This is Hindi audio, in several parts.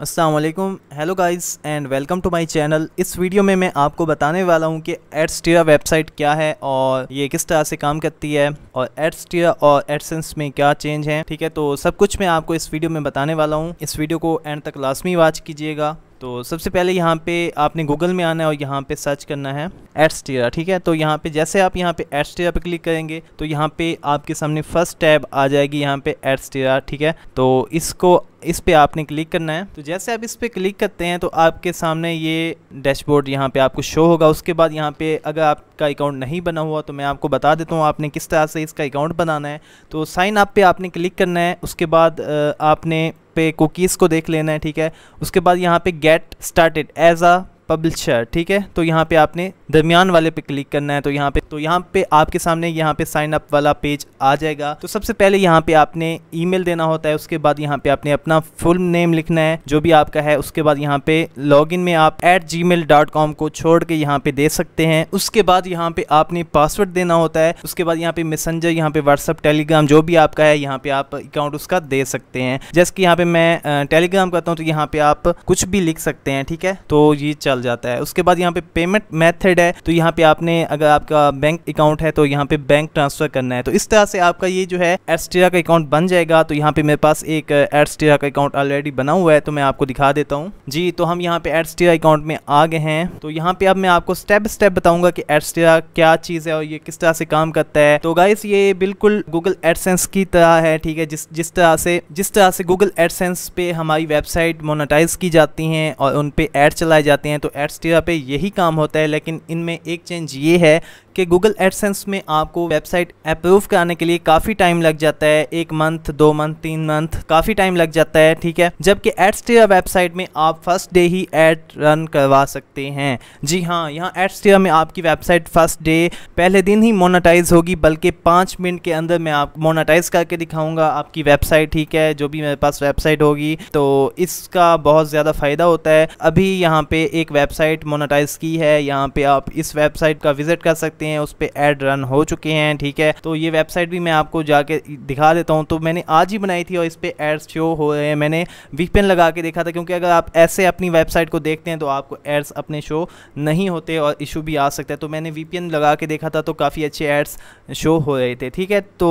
Aslam hello guys and welcome to my channel इस वीडियो में मैं आपको बताने वाला हूं कि एडस्टीरा वेबसाइट क्या है और ये किस तरह से काम करती है और एडस्टीरा और एडसेंस में क्या चेंज है ठीक है तो सब कुछ मैं आपको इस वीडियो में बताने वाला हूं इस वीडियो को एंड तक लाजमी वाच कीजिएगा तो सबसे पहले यहाँ पे आपने गूगल में आना है और यहाँ पे सर्च करना है एडस्टीरा ठीक है तो यहाँ पे जैसे आप यहाँ पे एडस्टीरा पे क्लिक करेंगे तो यहाँ पे आपके सामने फर्स्ट टैब आ जाएगी यहाँ पे एडस्टीरा ठीक है तो इसको इस पर आपने क्लिक करना है तो जैसे आप इस पर क्लिक करते हैं तो आपके सामने ये डैशबोर्ड यहाँ पे आपको शो होगा उसके बाद यहाँ पे अगर आपका अकाउंट नहीं बना हुआ तो मैं आपको बता देता हूँ आपने किस तरह से इसका अकाउंट बनाना है तो साइन अप पे आपने क्लिक करना है उसके बाद आपने पे कुकीज़ को देख लेना है ठीक है उसके बाद यहाँ पे get started as a publisher ठीक है तो यहाँ पे आपने दरमियान वाले पे क्लिक करना है तो यहाँ पे तो यहाँ पे आपके सामने यहाँ पे साइन अप वाला पेज आ जाएगा तो सबसे पहले यहाँ पे आपने ईमेल देना होता है उसके बाद यहाँ पे आपने अपना फुल नेम लिखना है जो भी आपका है उसके बाद यहाँ पे लॉग में आप at gmail dot com को छोड़ के यहाँ पे दे सकते हैं उसके बाद यहाँ पे आपने पासवर्ड देना होता है उसके बाद यहाँ पे मैसेंजर यहाँ पे व्हाट्सअप टेलीग्राम जो भी आपका है यहाँ पे आप अकाउंट उसका दे सकते हैं जैसे कि यहाँ पे मैं टेलीग्राम करता हूँ तो यहाँ पे आप कुछ भी लिख सकते हैं ठीक है तो ये चल चल जाता है उसके बाद यहाँ पे पेमेंट मेथड है तो यहाँ पे आपने अगर आपका बैंक अकाउंट है तो यहाँ पे बैंक ट्रांसफर करना है तो इस तरह से आपका ये जो है एडस्टेरा का अकाउंट बन जाएगा तो यहाँ पे मेरे पास एक एडस्टेरा का अकाउंट ऑलरेडी बना हुआ है तो मैं आपको दिखा देता हूँ जी तो हम यहाँ पे एडस्टेरा अकाउंट में आ गए हैं तो यहाँ पे अब मैं आपको स्टेप स्टेप बताऊंगा कि एडस्टेरा क्या चीज़ है और ये किस तरह से काम करता है तो गाइस ये बिल्कुल गूगल एडसेंस की तरह है ठीक है जिस जिस तरह से जिस तरह से गूगल एडसेंस पे हमारी वेबसाइट मोनेटाइज की जाती है और उनपे एड चलाए जाते हैं तो तो एड्स टीरा पे यही काम होता है लेकिन इनमें एक चेंज ये है कि गूगल एडसेंस में आपको वेबसाइट अप्रूव कराने के लिए काफ़ी टाइम लग जाता है एक मंथ दो मंथ तीन मंथ काफ़ी टाइम लग जाता है ठीक है जबकि एडस्टिया वेबसाइट में आप फर्स्ट डे ही एड रन करवा सकते हैं जी हाँ यहाँ एडस्टिया में आपकी वेबसाइट फर्स्ट डे पहले दिन ही मोनाटाइज होगी बल्कि पाँच मिनट के अंदर मैं आप मोनाटाइज करके दिखाऊंगा आपकी वेबसाइट ठीक है जो भी मेरे पास वेबसाइट होगी तो इसका बहुत ज़्यादा फ़ायदा होता है अभी यहाँ पे एक वेबसाइट मोनाटाइज की है यहाँ पे आप इस वेबसाइट का विज़िट कर सकते हैं हैं उस पर एड रन हो चुके हैं ठीक है तो ये वेबसाइट भी मैं आपको जाके दिखा देता हूँ तो मैंने आज ही बनाई थी और इस पर एड्स शो हो रहे हैं मैंने वीपेन लगा के देखा था क्योंकि अगर आप ऐसे अपनी वेबसाइट को देखते हैं तो आपको एड्स अपने शो नहीं होते और इशू भी आ सकता है तो मैंने वीपीएन लगा के देखा था तो काफ़ी अच्छे एड्स शो हो रहे थे ठीक है तो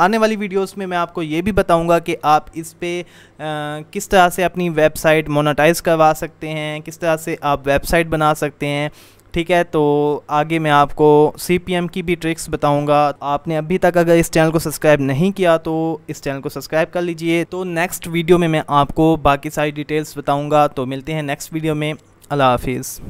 आने वाली वीडियोस में मैं आपको ये भी बताऊंगा कि आप इस पर किस तरह से अपनी वेबसाइट मोनाटाइज करवा सकते हैं किस तरह से आप वेबसाइट बना सकते हैं ठीक है तो आगे मैं आपको सी की भी ट्रिक्स बताऊंगा आपने अभी तक अगर इस चैनल को सब्सक्राइब नहीं किया तो इस चैनल को सब्सक्राइब कर लीजिए तो नेक्स्ट वीडियो में मैं आपको बाकी सारी डिटेल्स बताऊंगा तो मिलते हैं नेक्स्ट वीडियो में अल्लाह हाफिज़